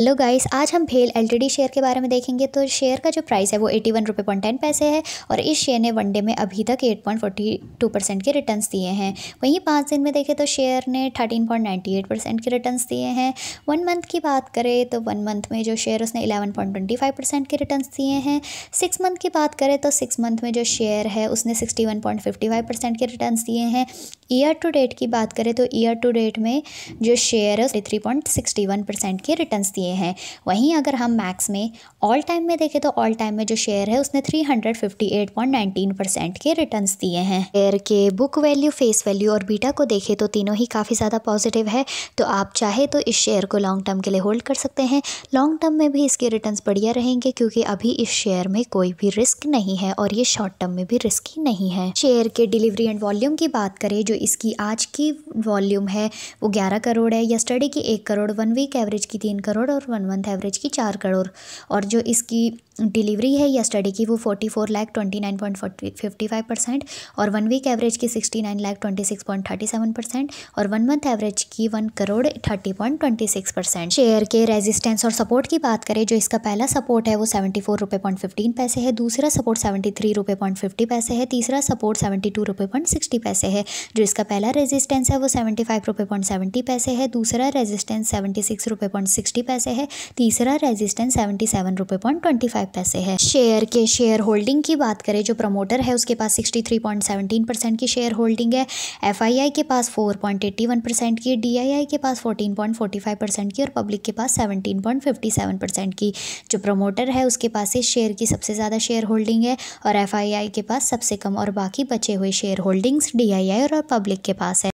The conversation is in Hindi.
हेलो गाइस आज हम भेल एलटीडी शेयर के बारे में देखेंगे तो शेयर का जो प्राइस है वो एटी वन रुपये पॉइंट टेन पैसे है और इस शेयर ने वनडे में अभी तक eight point forty two percent के रिटर्न्स दिए हैं वहीं पाँच दिन में देखें तो शेयर ने thirteen point ninety eight percent के रिटर्न्स दिए हैं वन मंथ की बात करें तो वन मंथ में जो शेयर उसने eleven point twenty five percent के रिटर्न दिए हैं सिक्स मंथ की बात करें तो सिक्स मंथ में जो शेयर है उसने sixty one point fifty five percent के रिटर्न दिए हैं ईयर टू डेट की बात करें तो ईयर टू डेट में जो शेयर है three point sixty one percent के रिटर्न दिए किए हैं वहीं अगर हम मैक्स में ऑल टाइम में देखें तो ऑल टाइम में जो शेयर है उसने 358.19 परसेंट के रिटर्न दिए हैं शेयर के बुक वैल्यू फेस वैल्यू और बीटा को देखें तो तीनों ही काफ़ी ज़्यादा पॉजिटिव है तो आप चाहे तो इस शेयर को लॉन्ग टर्म के लिए होल्ड कर सकते हैं लॉन्ग टर्म में भी इसके रिटर्न बढ़िया रहेंगे क्योंकि अभी इस शेयर में कोई भी रिस्क नहीं है और ये शॉर्ट टर्म में भी रिस्की नहीं है शेयर के डिलीवरी एंड वॉल्यूम की बात करें जो इसकी आज की वॉल्यूम है वो ग्यारह करोड़ है स्टडी की एक करोड़ वन वीक एवरेज की तीन करोड़ और वन मंथ एवरेज की चार करोड़ और जो इसकी डिलीवरी है या स्टडी की वो forty four lakh twenty nine point forty fifty five percent और वन वीक एवरेज की sixty nine lakh twenty six point thirty seven percent और वन मंथ एवरेज की one crore thirty point twenty six percent share के रेजिस्टेंस और सपोर्ट की बात करें जो इसका पहला सपोर्ट है वो सेवेंटी फोर रुपये पॉइंट फिफ्टीन पैसे है दूसरा सपोर्ट सेवेंटी थ्री रुपये पॉइंट फिफ्टी पैसे है तीसरा सपोर्ट सेवेंटी टू रुपये पॉइंट सिक्सटी पैसे है जो इसका पहला रेजिस्टेंस है वो सेवेंटी फाइव रुपये पॉइंट सेवेंटी पैसे है दूसरा रेजिस्टेंस सेवेंटी सिक्स रुपये पॉइंट सिक्सटी पैसे है तीसरा रेजिस्टेंस सेवेंटी सेवन रुपये पॉइंट ट्वेंटी फाइव फाइव पैसे है शेयर के शेयर होल्डिंग की बात करें जो प्रमोटर है उसके पास sixty three point seventeen percent की शेयर होल्डिंग है एफ आई आई के पास four point eighty one percent की डी आई आई के पास fourteen point forty five percent की और पब्लिक के पास seventeen point fifty seven percent की जो प्रमोटर है उसके पास इस शेयर की सबसे ज़्यादा शेयर होल्डिंग है और एफ आई आई के पास सबसे कम और बाकी बचे हुए share holdings D I I और पब्लिक के पास है